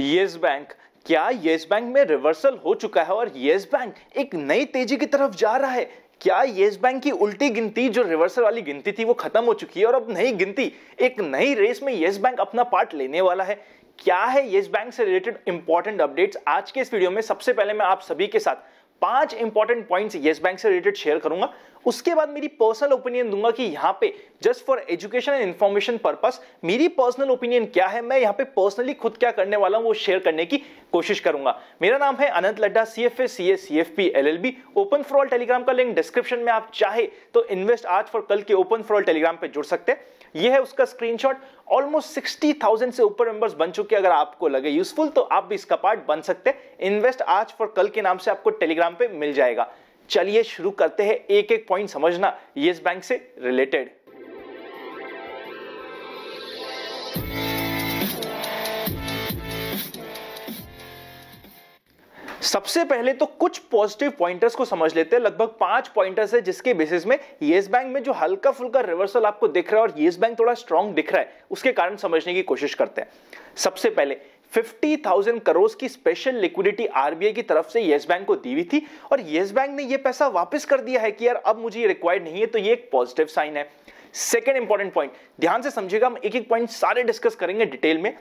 yes Bank क्या Yes Bank में reversal हो चुका है और येस बैंक एक नई तेजी की तरफ जा रहा है क्या येस बैंक की उल्टी गिनती जो रिवर्सल वाली गिनती थी वो खत्म हो चुकी है और अब नई गिनती एक नई रेस में येस बैंक अपना पार्ट लेने वाला है क्या है येस बैंक से रिलेटेड इंपॉर्टेंट अपडेट्स आज के इस वीडियो में सबसे पहले मैं आप सभी के साथ पांच इंपॉर्टेंट पॉइंट्स येस बैंक से रिलेटेड शेयर करूंगा उसके बाद मेरी पर्सनल ओपिनियन दूंगा कि यहाँ पे just for education and information purpose मेरी पर्सनल ओपिनियन क्या है मैं यहाँ पे पर्सनली खुद क्या करने वाला हूँ वो शेयर करने की कोशिश करूंगा मेरा नाम है Anant Ladda C F A C S C F P L L B open for all Telegram का लिंक डिस्क्रिप्शन में आप चाहे तो इन्वेस्ट आज फॉर कल के ओपन फॉर ऑल टेलीग्राम पे जुड़ सकते हैं यह है उसका स्क्रीनशॉट ऑलमोस्ट सिक्सटी थाउजेंड से ऊपर मेंबर्स बन चुके अगर आपको लगे यूजफुल तो आप भी इसका पार्ट बन सकते हैं इन्वेस्ट आज फॉर कल के नाम से आपको टेलीग्राम पे मिल जाएगा चलिए शुरू करते हैं एक एक पॉइंट समझना येस बैंक से रिलेटेड सबसे पहले तो कुछ पॉजिटिव पॉइंटर्स को समझ लेते हैं लगभग पांच पॉइंटर्स है जिसके बेसिस में येस बैंक में जो हल्का फुल्का रिवर्सल आपको दिख रहा है और येस बैंक थोड़ा स्ट्रांग दिख रहा है उसके कारण समझने की कोशिश करते हैं सबसे पहले 50,000 करोड़ की स्पेशल लिक्विडिटी आरबीआई की तरफ से येस बैंक को दी हुई थी और येस बैंक ने यह पैसा वापस कर दिया है कि यार अब मुझे ये रिक्वायर्ड नहीं है तो ये एक पॉजिटिव साइन है सेकेंड इंपॉर्टेंट पॉइंट ध्यान से समझिएगा हम एक एक पॉइंट सारे डिस्कस करेंगे डिटेल में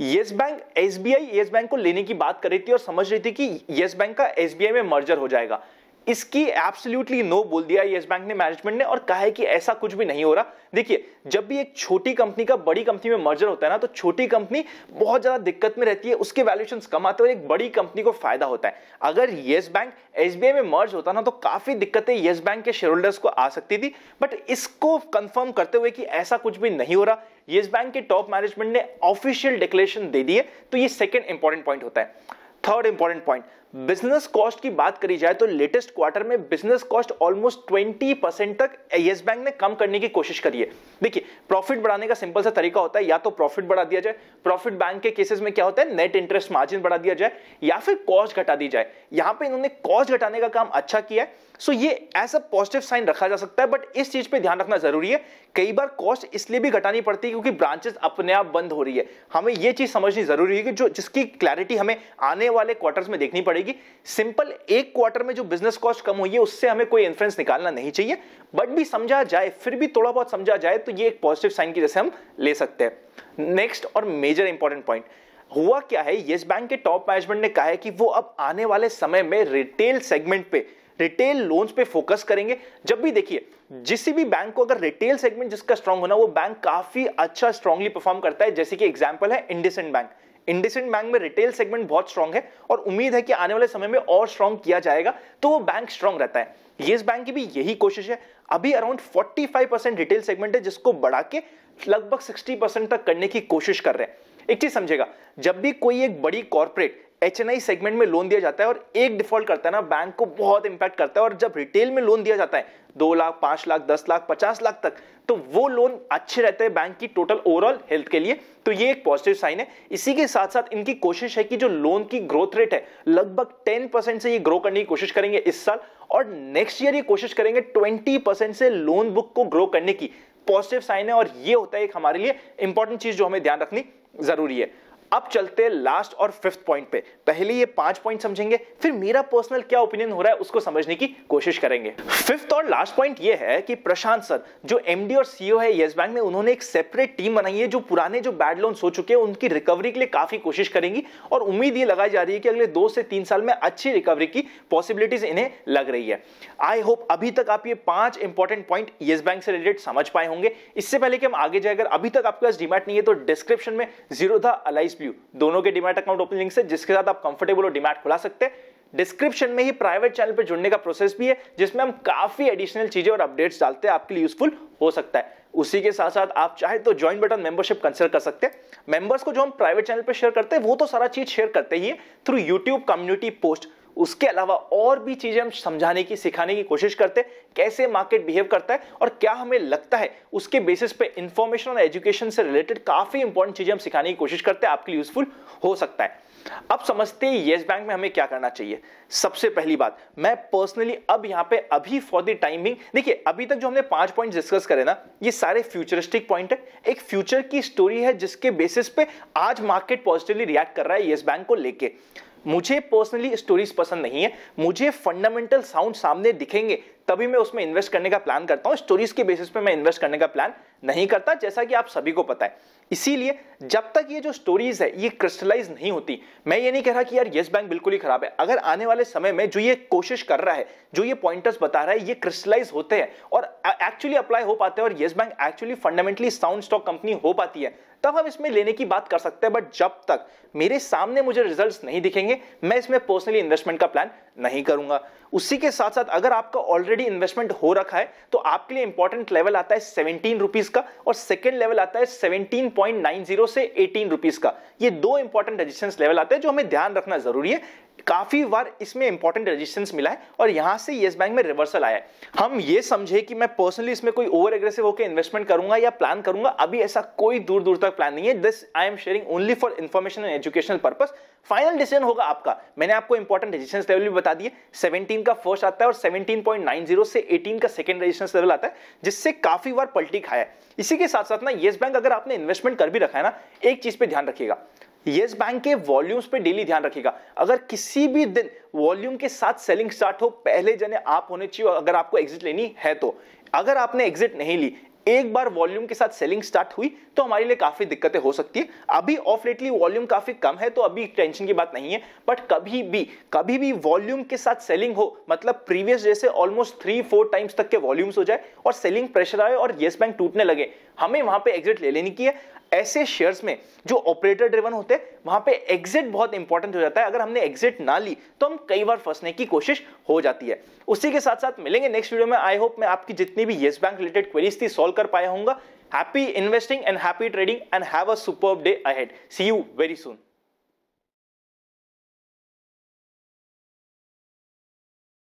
Yes Bank SBI Yes Bank को लेने की बात कर रही थी और समझ रही थी कि येस बैंक का एसबीआई में मर्जर हो जाएगा इसकी एब्सोल्युटली नो बोल दिया येस बैंक ने मैनेजमेंट ने और कहा है कि ऐसा कुछ भी नहीं हो रहा देखिए जब भी एक छोटी कंपनी का बड़ी कंपनी में मर्जर होता है ना तो छोटी कंपनी बहुत ज्यादा दिक्कत में रहती है उसके वैल्यूएशन कम आते हैं और एक बड़ी कंपनी को फायदा होता है अगर येस बैंक एस में मर्ज होता ना तो काफी दिक्कतें येस बैंक के शेयर होल्डर्स को आ सकती थी बट इसको कंफर्म करते हुए कि ऐसा कुछ भी नहीं हो रहा येस बैंक के टॉप मैनेजमेंट ने ऑफिशियल डिक्लेरेशन दे दिए तो ये सेकेंड इंपॉर्टेंट पॉइंट होता है third important point business cost की बात करी जाए तो लेटेस्ट क्वार्टर में business cost almost twenty percent तक येस बैंक ने कम करने की कोशिश करी है देखिए प्रॉफिट बढ़ाने का सिंपल सा तरीका होता है या तो प्रॉफिट बढ़ा दिया जाए प्रॉफिट बैंक के केसेस में क्या होता है नेट इंटरेस्ट मार्जिन बढ़ा दिया जाए या फिर कॉस्ट घटा दी जाए यहां पर इन्होंने कॉस्ट घटाने का काम अच्छा किया है सो so, ये एज अ पॉजिटिव साइन रखा जा सकता है बट इस चीज पे ध्यान रखना जरूरी है कई बार कॉस्ट इसलिए भी घटानी पड़ती है क्योंकि ब्रांचेस अपने आप बंद हो रही है हमें ये चीज समझनी जरूरी है कि जो जिसकी क्लैरिटी हमें आने वाले क्वार्टर्स में देखनी पड़ेगी सिंपल एक क्वार्टर में जो बिजनेस कॉस्ट कम हुई है उससे हमें कोई इन्फ्रेंस निकालना नहीं चाहिए बट भी समझा जाए फिर भी थोड़ा बहुत समझा जाए तो ये एक पॉजिटिव साइन की जैसे हम ले सकते हैं नेक्स्ट और मेजर इंपॉर्टेंट पॉइंट हुआ क्या है येस बैंक के टॉप मैनेजमेंट ने कहा है कि वो अब आने वाले समय में रिटेल सेगमेंट पे रिटेल लोन्स पे फोकस करेंगे जब भी देखिए जिस भी बैंक को अगर रिटेल सेगमेंट जिसका स्ट्रांग होना वो बैंक काफी अच्छा स्ट्रांगली परफॉर्म करता है जैसे कि एग्जाम्पल है इंडिसेंट बैंक इंडिसेंट बैंक में रिटेल सेगमेंट बहुत स्ट्रांग है और उम्मीद है कि आने वाले समय में और स्ट्रांग किया जाएगा तो वो बैंक स्ट्रांग रहता है येस बैंक की भी यही कोशिश है अभी अराउंड 45 परसेंट रिटेल सेगमेंट है जिसको बढ़ा के लगभग 60 परसेंट तक करने की कोशिश कर रहे हैं एक चीज समझेगा जब भी कोई एक बड़ी कॉर्पोरेट एच सेगमेंट में लोन दिया जाता है और एक डिफॉल्ट करता है ना बैंक को बहुत इंपैक्ट करता है और जब रिटेल में लोन दिया जाता है दो लाख पांच लाख दस लाख पचास लाख तक तो वो लोन अच्छे रहते हैं बैंक की टोटल ओवरऑल हेल्थ के लिए तो ये एक पॉजिटिव साइन है इसी के साथ साथ इनकी कोशिश है कि जो लोन की ग्रोथ रेट है लगभग टेन परसेंट से ये ग्रो करने की कोशिश करेंगे इस साल और नेक्स्ट ईयर ये कोशिश करेंगे ट्वेंटी परसेंट से लोन बुक को ग्रो करने की पॉजिटिव साइन है और ये होता है एक हमारे लिए इंपॉर्टेंट चीज जो हमें ध्यान रखनी जरूरी है अब चलते हैं लास्ट और फिफ्थ पॉइंट पे पहले ये पांच पॉइंट समझेंगे फिर मेरा पर्सनल क्या ओपिनियन हो रहा है उसको समझने की कोशिश करेंगे फिफ्थ और लास्ट पॉइंट ये है कि प्रशांत सर जो एमडी और सीईओ e है यस बैंक में उन्होंने एक सेपरेट टीम बनाई है जो पुराने जो बैड लोन हो चुके हैं उनकी रिकवरी के लिए काफी कोशिश करेंगी और उम्मीद ये लगाई जा रही है कि अगले दो से तीन साल में अच्छी रिकवरी की पॉसिबिलिटीज इन्हें लग रही है आई होप अभी तक आप ये पांच इंपॉर्टेंट पॉइंट येस बैंक से रिलेटेड समझ पाए होंगे इससे पहले कि हम आगे जाए अगर अभी तक आपके पास डिमैट नहीं है तो डिस्क्रिप्शन में जीरो था अलाइज व्यू दोनों के डिमेट अकाउंट ओपन लिंक से जिसके साथ आप कंफर्टेबल हो डिमेट खुला सकते हैं डिस्क्रिप्शन में ही प्राइवेट चैनल पर जुड़ने का प्रोसेस भी है जिसमें हम काफी एडिशनल चीजें और अपडेट्स डालते हैं आपके लिए यूजफुल हो सकता है उसी के साथ साथ आप चाहे तो ज्वाइन बटन मेंबरशिप कंसिडर कर सकते हैं मेंबर्स को जो हम प्राइवेट चैनल पर शेयर करते हैं वो तो सारा चीज शेयर करते ही है थ्रू यूट्यूब कम्युनिटी पोस्ट उसके अलावा और भी चीज़ें हम समझाने की सिखाने की कोशिश करते हैं कैसे मार्केट बिहेव करता है और क्या हमें लगता है उसके बेसिस पे इंफॉर्मेशन और एजुकेशन से रिलेटेड काफ़ी इंपॉर्टेंट चीज़ें हम सिखाने की कोशिश करते हैं आपके लिए यूजफुल हो सकता है अब समझते हैं येस बैंक में हमें क्या करना चाहिए सबसे पहली बात मैं पर्सनली अब यहां पे अभी फॉर द टाइमिंग देखिए अभी तक जो हमने पांच पॉइंट डिस्कस करे ना ये सारे फ्यूचरिस्टिक पॉइंट है एक फ्यूचर की स्टोरी है जिसके बेसिस पे आज मार्केट पॉजिटिवली रिएक्ट कर रहा है येस बैंक को लेके मुझे पर्सनली स्टोरीज पसंद नहीं है मुझे फंडामेंटल साउंड सामने दिखेंगे तभी मैं उसमें इन्वेस्ट करने का प्लान करता हूँ स्टोरीज के बेसिस पे मैं इन्वेस्ट करने का प्लान नहीं करता जैसा कि आप सभी को पता है इसीलिए जब तक ये जो स्टोरीज है ये क्रिस्टलाइज नहीं होती मैं ये नहीं कह रहा कि यार येस बैंक बिल्कुल ही खराब है अगर आने वाले समय में जो ये कोशिश कर रहा है जो ये पॉइंटर्स बता रहा है ये क्रिस्टलाइज होते हैं और एक्चुअली अप्लाई हो पाते हैं और Yes Bank actually fundamentally sound stock company हो पाती है तब हम इसमें लेने की बात कर सकते हैं बट जब तक मेरे सामने मुझे रिजल्ट्स नहीं दिखेंगे मैं इसमें पर्सनली इन्वेस्टमेंट का प्लान नहीं करूंगा उसी के साथ साथ अगर आपका ऑलरेडी इन्वेस्टमेंट हो रखा है तो आपके लिए इंपॉर्टेंट लेवल आता है सेवनटीन रुपीज का और सेकेंड लेवल आता है सेवनटीन पॉइंट नाइन जीरो से एटीन रुपीज का ये दो इंपॉर्टेंट रजिस्टेंस लेवल आते हैं जो हमें ध्यान रखना जरूरी है काफी बार इसमें इंपॉर्टेंट रेजिस्टेंस मिला है और यहां से येस बैंक में रिवर्सल आया है हम ये समझे कि मैं पर्सनली इसमें कोई ओवर एग्रेसिव होकर इन्वेस्टमेंट करूंगा या प्लान करूंगा अभी ऐसा कोई दूर दूर तक प्लान नहीं है this I am sharing only for information and educational purpose final decision होगा आपका मैंने आपको इंपॉर्टेंट रजिस्टेंस लेवल भी बता दिए 17 का फर्स्ट आता है और 17.90 से 18 का सेकंड रजिस्टेंस लेवल आता है जिससे काफी बार पलटी खाया है इसी के साथ साथ ना येस बैंक अगर आपने इन्वेस्टमेंट कर भी रखा है ना एक चीज पे ध्यान रखिएगा येस बैंक के वॉल्यूम्स पे डेली ध्यान रखिएगा अगर किसी भी दिन वॉल्यूम के साथ सेलिंग स्टार्ट हो पहले जने आप होने चाहिए अगर आपको एग्जिट लेनी है तो अगर आपने एग्जिट नहीं ली एक बार वॉल्यूम के साथ सेलिंग स्टार्ट हुई तो हमारे लिए काफी दिक्कतें हो सकती है अभी ऑफ लेटली वॉल्यूम काफी कम है तो अभी टेंशन की बात नहीं है बट कभी भी कभी भी वॉल्यूम के साथ सेलिंग हो मतलब प्रीवियस जैसे ऑलमोस्ट थ्री फोर टाइम्स तक के वॉल्यूम्स हो जाए और सेलिंग प्रेशर आए और येस बैंक टूटने लगे हमें वहां पे एग्जिट ले लेनी की है ऐसे शेयर्स में जो ऑपरेटर ड्रिवन होते हैं वहां पे एग्जिट बहुत इंपॉर्टेंट हो जाता है अगर हमने एग्जिट ना ली तो हम कई बार फंसने की कोशिश हो जाती है उसी के साथ साथ मिलेंगे नेक्स्ट वीडियो में आई होप मैं आपकी जितनी भी येस बैंक रिलेटेड क्वेरीज थी सॉल्व कर पाया हूँ happy investing and happy trading and have a super day ahead see you very soon